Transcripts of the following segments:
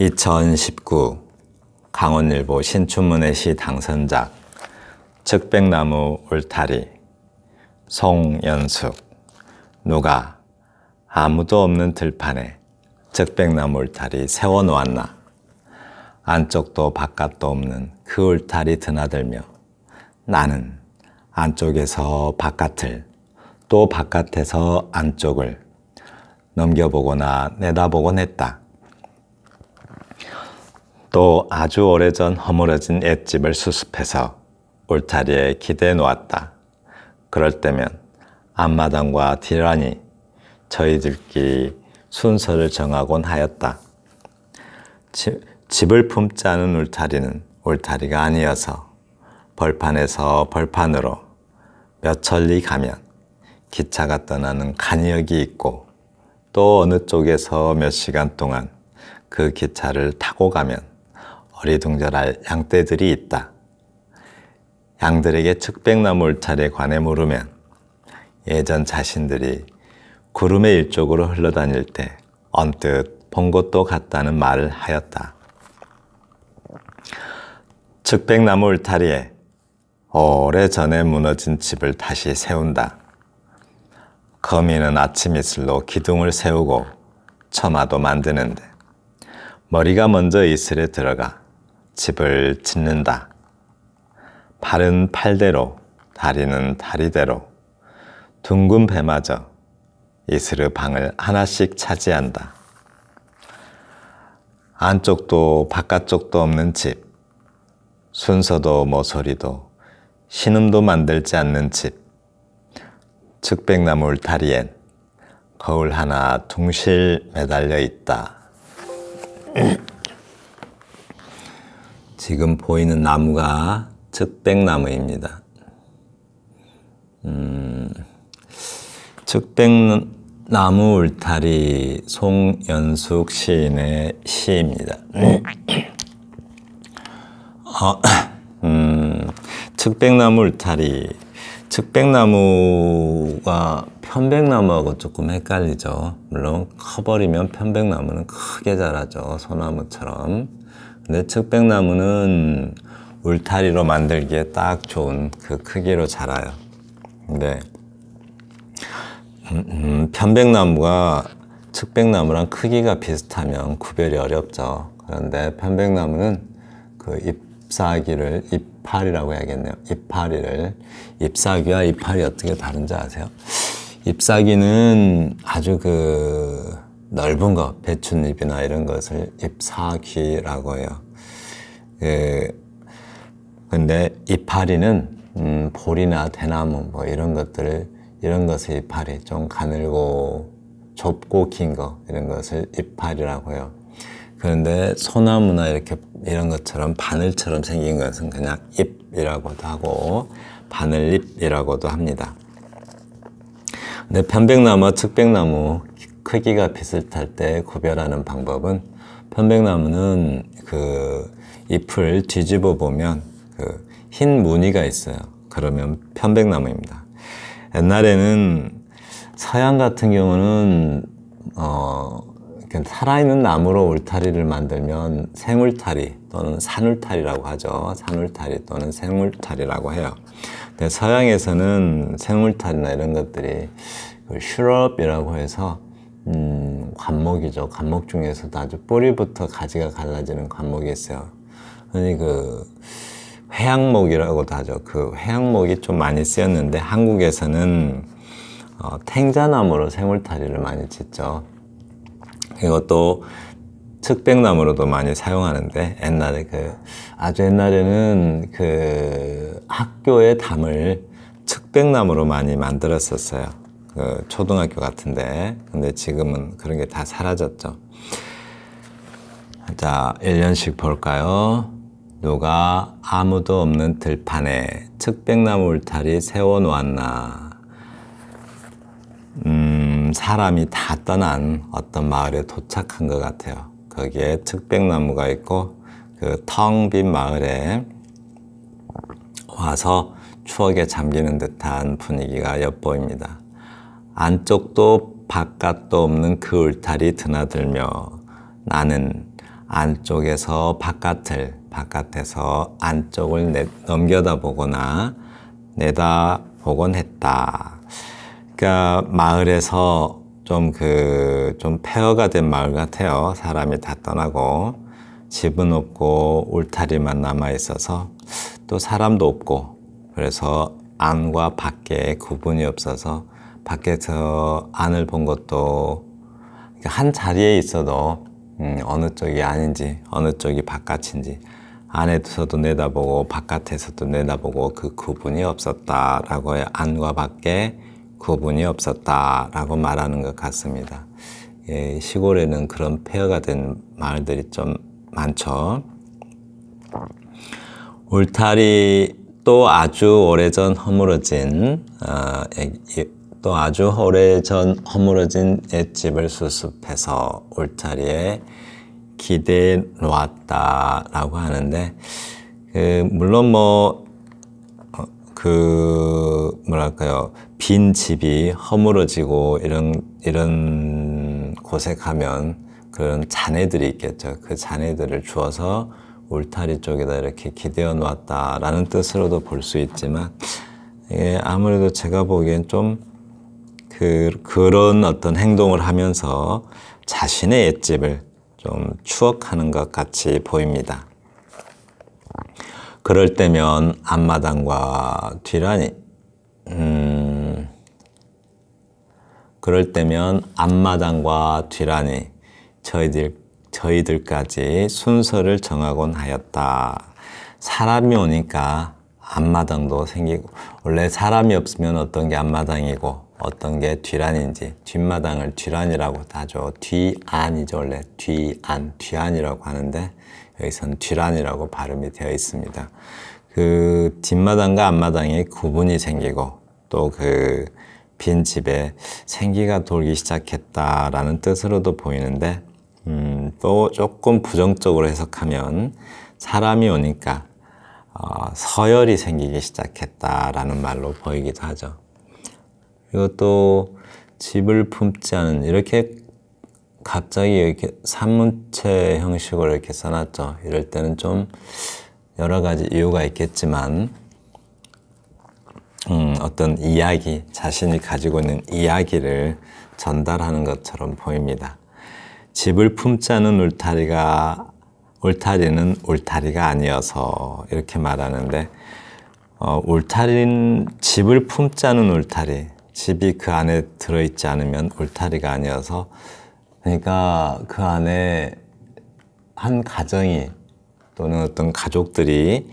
2019 강원일보 신춘문예 시 당선작 측백나무 울타리 송연숙 누가 아무도 없는 들판에 측백나무 울타리 세워놓았나 안쪽도 바깥도 없는 그 울타리 드나들며 나는 안쪽에서 바깥을 또 바깥에서 안쪽을 넘겨보거나 내다보곤 했다. 또 아주 오래전 허물어진 옛집을 수습해서 울타리에 기대 놓았다. 그럴 때면 앞마당과 뒤란이 저희들끼리 순서를 정하곤 하였다. 지, 집을 품지 않은 울타리는 울타리가 아니어서 벌판에서 벌판으로 몇 천리 가면 기차가 떠나는 간역이 있고 또 어느 쪽에서 몇 시간 동안 그 기차를 타고 가면 어리둥절할 양떼들이 있다. 양들에게 측백나무 울찰에 관해 물으면 예전 자신들이 구름의 일쪽으로 흘러다닐 때 언뜻 본 것도 같다는 말을 하였다. 측백나무 울타리에 오래전에 무너진 집을 다시 세운다. 거미는 아침 이슬로 기둥을 세우고 처마도 만드는데 머리가 먼저 이슬에 들어가 집을 짓는다. 발은 팔대로, 다리는 다리대로, 둥근 배마저 이스르 방을 하나씩 차지한다. 안쪽도 바깥쪽도 없는 집, 순서도 모서리도 신음도 만들지 않는 집, 측백나물 다리엔 거울 하나 둥실 매달려 있다. 지금 보이는 나무가 측백나무입니다. 음, 측백나무 울타리 송연숙 시인의 시입니다. 어, 음, 측백나무 울타리 측백나무가 편백나무하고 조금 헷갈리죠. 물론 커버리면 편백나무는 크게 자라죠. 소나무처럼. 근데 측백나무는 울타리로 만들기에 딱 좋은 그 크기로 자라요. 근데 음, 음, 편백나무가 측백나무랑 크기가 비슷하면 구별이 어렵죠. 그런데 편백나무는 그 잎사귀를 잎파리라고 해야겠네요. 잎파리를 잎사귀와 잎파리 어떻게 다른지 아세요? 잎사귀는 아주 그 넓은 거, 배춧잎이나 이런 것을 잎사귀라고 해요. 그, 근데 이파리는 음, 보리나 대나무 뭐 이런 것들을 이런 것의 이파리 좀 가늘고 좁고 긴거 이런 것을 이파리라고 해요. 그런데 소나무나 이렇게 이런 것처럼 바늘처럼 생긴 것은 그냥 잎이라고도 하고 바늘잎이라고도 합니다. 근데 편백나무, 측백나무 크기가 비슷할 때 구별하는 방법은 편백나무는 그 잎을 뒤집어 보면 그 흰 무늬가 있어요. 그러면 편백나무입니다. 옛날에는 서양 같은 경우는 어 살아있는 나무로 울타리를 만들면 생울타리 또는 산울타리라고 하죠. 산울타리 또는 생울타리라고 해요. 근데 서양에서는 생울타리나 이런 것들이 그 슈럽이라고 해서 음, 관목이죠. 관목 중에서도 아주 뿌리부터 가지가 갈라지는 관목이 있어요. 아니 그 회양목이라고도 하죠. 그 회양목이 좀 많이 쓰였는데 한국에서는 어, 탱자나무로 생물타리를 많이 짓죠. 이것도 측백나무로도 많이 사용하는데 옛날에 그 아주 옛날에는 그 학교의 담을 측백나무로 많이 만들었었어요. 그 초등학교 같은데 근데 지금은 그런 게 다 사라졌죠. 자, 1년씩 볼까요? 누가 아무도 없는 들판에 측백나무 울타리 세워놓았나 음, 사람이 다 떠난 어떤 마을에 도착한 것 같아요. 거기에 측백나무가 있고 그 텅 빈 마을에 와서 추억에 잠기는 듯한 분위기가 엿보입니다. 안쪽도 바깥도 없는 그 울타리 드나들며 나는 안쪽에서 바깥을, 바깥에서 안쪽을 넘겨다 보거나 내다 보곤 했다. 그러니까 마을에서 좀 그, 좀 폐허가 된 마을 같아요. 사람이 다 떠나고, 집은 없고, 울타리만 남아있어서, 또 사람도 없고, 그래서 안과 밖에 구분이 없어서 밖에서 안을 본 것도 한 자리에 있어도 음, 어느 쪽이 아닌지 어느 쪽이 바깥인지 안에서도 내다보고 바깥에서도 내다보고 그 구분이 없었다라고 안과 밖에 구분이 없었다라고 말하는 것 같습니다. 예, 시골에는 그런 폐허가 된말들이좀 많죠. 울타리 또 아주 오래전 허물어진 어, 또 아주 오래전 허물어진 옛집을 수습해서 울타리에 기대 놓았다라고 하는데 그 물론 뭐그 어, 뭐랄까요 빈 집이 허물어지고 이런 이런 곳에 가면 그런 잔해들이 있겠죠 그 잔해들을 주어서 울타리 쪽에다 이렇게 기대어 놓았다라는 뜻으로도 볼 수 있지만 예, 아무래도 제가 보기엔 좀 그, 그런 어떤 행동을 하면서 자신의 옛집을 좀 추억하는 것 같이 보입니다. 그럴 때면 앞마당과 뒤라니, 음, 그럴 때면 앞마당과 뒤라니 저희들, 저희들까지 순서를 정하곤 하였다. 사람이 오니까 앞마당도 생기고, 원래 사람이 없으면 어떤 게 앞마당이고, 어떤 게 뒤란인지 뒷마당을 뒤란이라고 하죠. 뒤안이죠 원래 뒤안, 뒤안이라고 하는데 여기선 뒤란이라고 발음이 되어 있습니다. 그 뒷마당과 앞마당에 구분이 생기고 또 그 빈집에 생기가 돌기 시작했다라는 뜻으로도 보이는데 음, 또 조금 부정적으로 해석하면 사람이 오니까 어, 서열이 생기기 시작했다라는 말로 보이기도 하죠. 이것도 집을 품지 않은 이렇게 갑자기 이렇게 산문체 형식으로 이렇게 써놨죠. 이럴 때는 좀 여러 가지 이유가 있겠지만 음, 어떤 이야기, 자신이 가지고 있는 이야기를 전달하는 것처럼 보입니다. 집을 품자는 울타리가 울타리는 울타리가 아니어서 이렇게 말하는데 어, 울타리는 집을 품자는 울타리 집이 그 안에 들어있지 않으면 울타리가 아니어서 그러니까 그 안에 한 가정이 또는 어떤 가족들이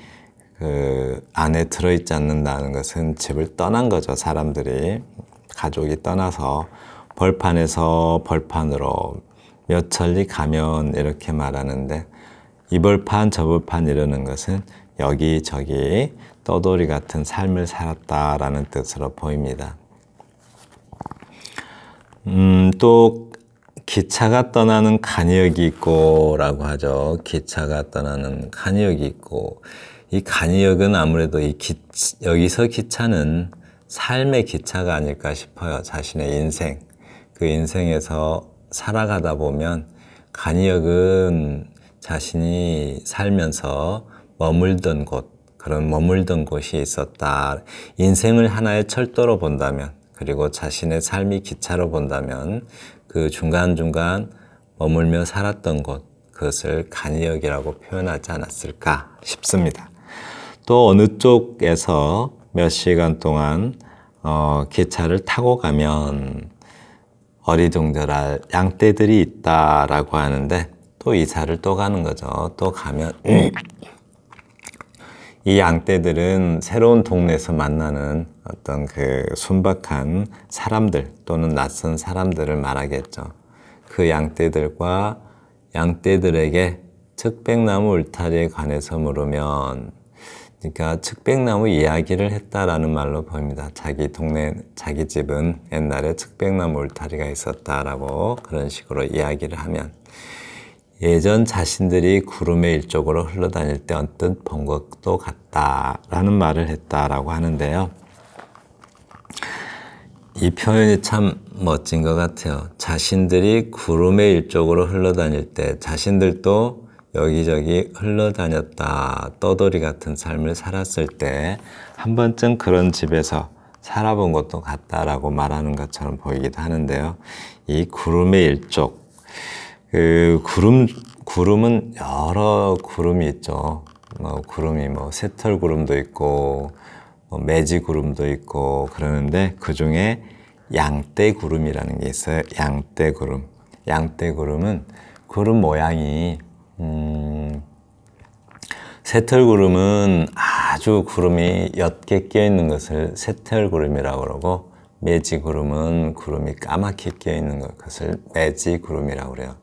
그 안에 들어있지 않는다는 것은 집을 떠난 거죠 사람들이 가족이 떠나서 벌판에서 벌판으로 몇 천리 가면 이렇게 말하는데 이 벌판 저 벌판 이러는 것은 여기저기 떠돌이 같은 삶을 살았다라는 뜻으로 보입니다. 음, 또 기차가 떠나는 간이역이 있고라고 하죠. 기차가 떠나는 간이역이 있고 이 간이역은 아무래도 이 기, 여기서 기차는 삶의 기차가 아닐까 싶어요. 자신의 인생 그 인생에서 살아가다 보면 간이역은 자신이 살면서 머물던 곳 그런 머물던 곳이 있었다. 인생을 하나의 철도로 본다면 그리고 자신의 삶이 기차로 본다면 그 중간중간 머물며 살았던 곳, 그것을 간이 여기라고 표현하지 않았을까 싶습니다. 또 어느 쪽에서 몇 시간 동안 어, 기차를 타고 가면 어리둥절할 양떼들이 있다라고 하는데 또 이사를 또 가는 거죠. 또 가면 이 양떼들은 새로운 동네에서 만나는 어떤 그 순박한 사람들 또는 낯선 사람들을 말하겠죠. 그 양떼들과 양떼들에게 측백나무 울타리에 관해서 물으면 그러니까 측백나무 이야기를 했다라는 말로 보입니다. 자기 동네, 자기 집은 옛날에 측백나무 울타리가 있었다라고 그런 식으로 이야기를 하면 예전 자신들이 구름의 일적으로 흘러다닐 때 언뜻 본 것도 같다라는 말을 했다라고 하는데요. 이 표현이 참 멋진 것 같아요. 자신들이 구름의 일족으로 흘러다닐 때 자신들도 여기저기 흘러다녔다 떠돌이 같은 삶을 살았을 때 한 번쯤 그런 집에서 살아본 것도 같다라고 말하는 것처럼 보이기도 하는데요. 이 구름의 일족 그 구름 구름은 여러 구름이 있죠. 뭐 구름이 뭐 새털 구름도 있고 뭐 매지 구름도 있고 그러는데 그 중에 양떼 구름이라는 게 있어요. 양떼 구름. 양떼 구름은 구름 모양이 음, 새털 구름은 아주 구름이 옅게 끼어 있는 것을 새털 구름이라고 그러고 매지 구름은 구름이 까맣게 끼어 있는 것을 매지 구름이라고 그래요.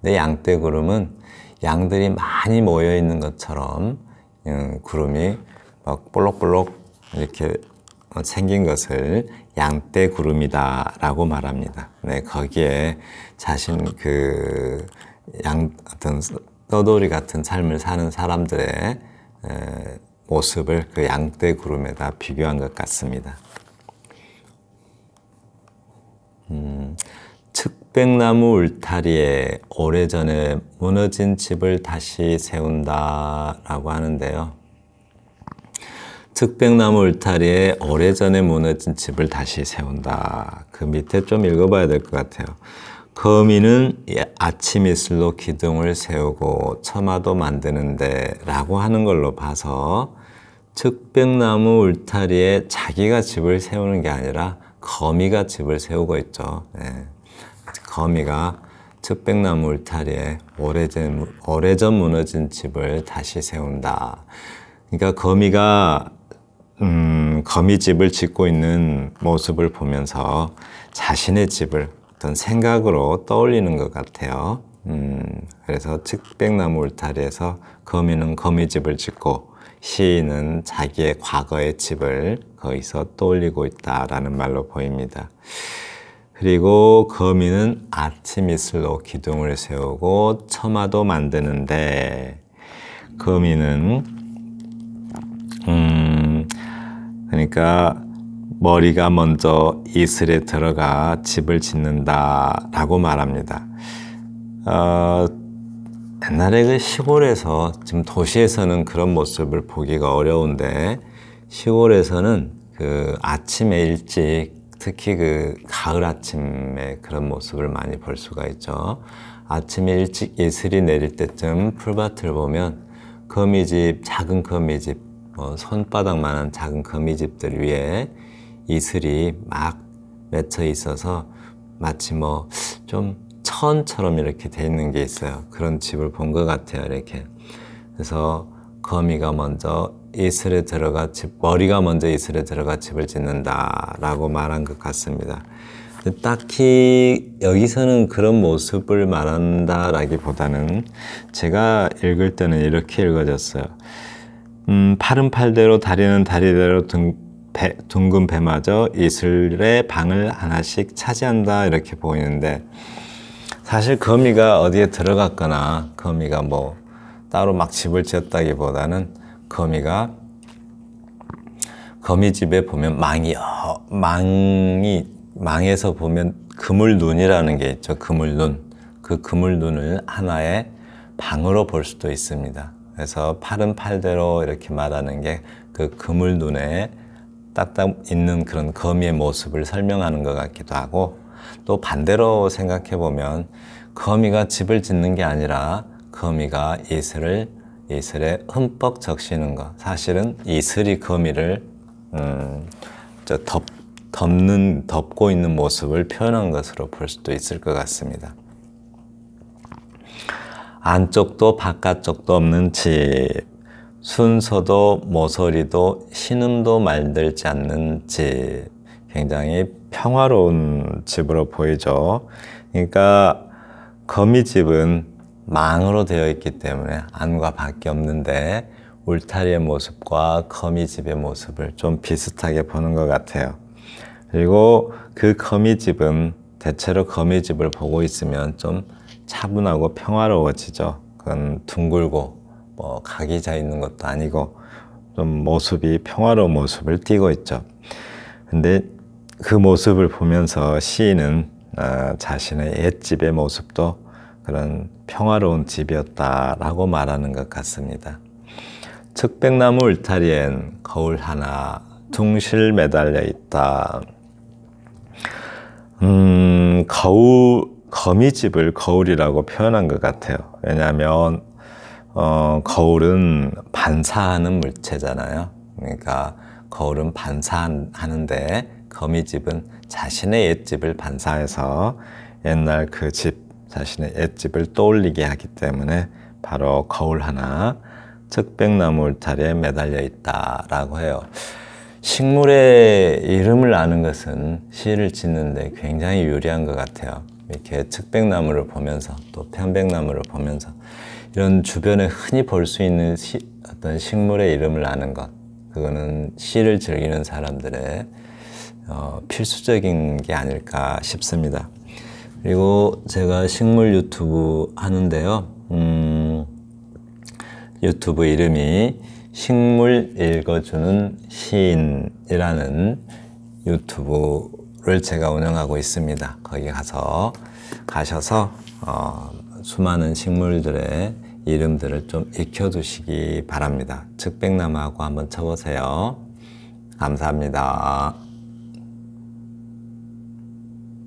근데 양떼 구름은 양들이 많이 모여 있는 것처럼 음, 구름이 막 볼록볼록 이렇게 생긴 것을 양떼 구름이다라고 말합니다. 네, 거기에 자신 그양 어떤 떠돌이 같은 삶을 사는 사람들의 에, 모습을 그 양떼 구름에다 비교한 것 같습니다. 음. 백나무 울타리에 오래전에 무너진 집을 다시 세운다라고 하는데요. 특백나무 울타리에 오래전에 무너진 집을 다시 세운다. 그 밑에 좀 읽어봐야 될 것 같아요. 거미는 아침 이슬로 기둥을 세우고 처마도 만드는데 라고 하는 걸로 봐서 측백나무 울타리에 자기가 집을 세우는 게 아니라 거미가 집을 세우고 있죠. 네. 거미가 측백나무 울타리에 오래전, 오래전 무너진 집을 다시 세운다. 그러니까 거미가 음, 거미집을 짓고 있는 모습을 보면서 자신의 집을 어떤 생각으로 떠올리는 것 같아요. 음, 그래서 측백나무 울타리에서 거미는 거미집을 짓고 시인은 자기의 과거의 집을 거기서 떠올리고 있다라는 말로 보입니다. 그리고 거미는 아치미슬로 기둥을 세우고 처마도 만드는데 거미는 음 그러니까 머리가 먼저 이슬에 들어가 집을 짓는다라고 말합니다. 어, 옛날에 그 시골에서 지금 도시에서는 그런 모습을 보기가 어려운데 시골에서는 그 아침에 일찍 특히 그 가을 아침에 그런 모습을 많이 볼 수가 있죠. 아침에 일찍 이슬이 내릴 때쯤 풀밭을 보면 거미집, 작은 거미집, 뭐 손바닥만한 작은 거미집들 위에 이슬이 막 맺혀 있어서 마치 뭐 좀 천처럼 이렇게 돼 있는 게 있어요. 그런 집을 본 것 같아요, 이렇게. 그래서 거미가 먼저 이슬에 들어가 집, 머리가 먼저 이슬에 들어가 집을 짓는다 라고 말한 것 같습니다. 딱히 여기서는 그런 모습을 말한다라기보다는 제가 읽을 때는 이렇게 읽어졌어요. 음, 팔은 팔대로 다리는 다리대로 등, 배, 둥근 배마저 이슬의 방을 하나씩 차지한다 이렇게 보이는데 사실 거미가 어디에 들어갔거나 거미가 뭐 따로 막 집을 지었다기보다는 거미가 거미집에 보면 망이 망이 망에서 보면 그물눈이라는 게 있죠. 그물눈. 그 그물눈을 하나의 방으로 볼 수도 있습니다. 그래서 팔은 팔대로 이렇게 말하는 게 그 그물눈에 딱딱 있는 그런 거미의 모습을 설명하는 것 같기도 하고 또 반대로 생각해 보면 거미가 집을 짓는 게 아니라 거미가 예슬을 이슬에 흠뻑 적시는 것. 사실은 이슬이 거미를 음, 덮, 덮는, 덮고 있는 모습을 표현한 것으로 볼 수도 있을 것 같습니다. 안쪽도 바깥쪽도 없는 집. 순서도 모서리도 신음도 만들지 않는 집. 굉장히 평화로운 집으로 보이죠. 그러니까 거미집은 망으로 되어 있기 때문에 안과 밖에 없는데 울타리의 모습과 거미집의 모습을 좀 비슷하게 보는 것 같아요. 그리고 그 거미집은 대체로 거미집을 보고 있으면 좀 차분하고 평화로워지죠. 그건 둥글고 뭐 각이 자 있는 것도 아니고 좀 모습이 평화로운 모습을 띠고 있죠. 근데 그 모습을 보면서 시인은 아, 자신의 옛집의 모습도 그런 평화로운 집이었다라고 말하는 것 같습니다. 측백나무 울타리엔 거울 하나 둥실 매달려 있다. 음, 거울, 거미집을 거울이라고 표현한 것 같아요. 왜냐하면, 어, 거울은 반사하는 물체잖아요. 그러니까 거울은 반사하는데 거미집은 자신의 옛집을 반사해서 옛날 그집 자신의 옛집을 떠올리게 하기 때문에 바로 거울 하나 측백나무 울타리에 매달려 있다라고 해요. 식물의 이름을 아는 것은 시를 짓는데 굉장히 유리한 것 같아요. 이렇게 측백나무를 보면서 또 편백나무를 보면서 이런 주변에 흔히 볼 수 있는 시, 어떤 식물의 이름을 아는 것 그거는 시를 즐기는 사람들의 어, 필수적인 게 아닐까 싶습니다. 그리고 제가 식물 유튜브 하는데요. 음, 유튜브 이름이 식물 읽어주는 시인이라는 유튜브를 제가 운영하고 있습니다. 거기 가서 가셔서 어, 수많은 식물들의 이름들을 좀 익혀두시기 바랍니다. 측백나무하고 한번 쳐보세요. 감사합니다.